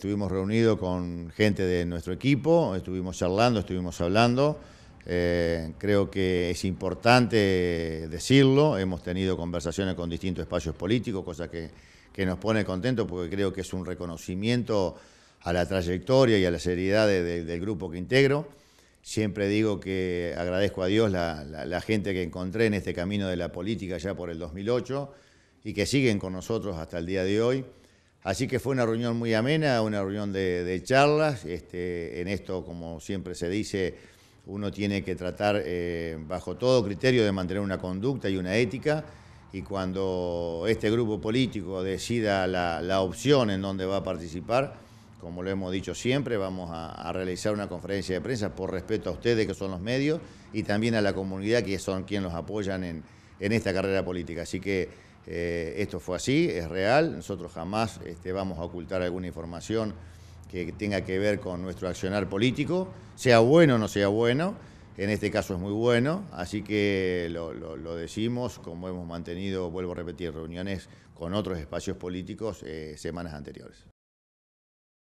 Estuvimos reunidos con gente de nuestro equipo, estuvimos charlando, estuvimos hablando. Eh, creo que es importante decirlo, hemos tenido conversaciones con distintos espacios políticos, cosa que, nos pone contentos porque creo que es un reconocimiento a la trayectoria y a la seriedad del grupo que integro. Siempre digo que agradezco a Dios la, gente que encontré en este camino de la política ya por el 2008 y que siguen con nosotros hasta el día de hoy. Así que fue una reunión muy amena, una reunión de, charlas. Este, en esto, como siempre se dice, uno tiene que tratar eh, bajo todo criterio de mantener una conducta y una ética. Y cuando este grupo político decida la, opción en donde va a participar, como lo hemos dicho siempre, vamos a, a, realizar una conferencia de prensa por respeto a ustedes que son los medios y también a la comunidad que son quienes los apoyan en, en esta carrera política. Así que eh, esto fue así, es real, nosotros jamás este, vamos a ocultar alguna información que tenga que ver con nuestro accionar político, sea bueno o no sea bueno, en este caso es muy bueno, así que lo, decimos, como hemos mantenido, vuelvo a repetir, reuniones con otros espacios políticos eh, semanas anteriores.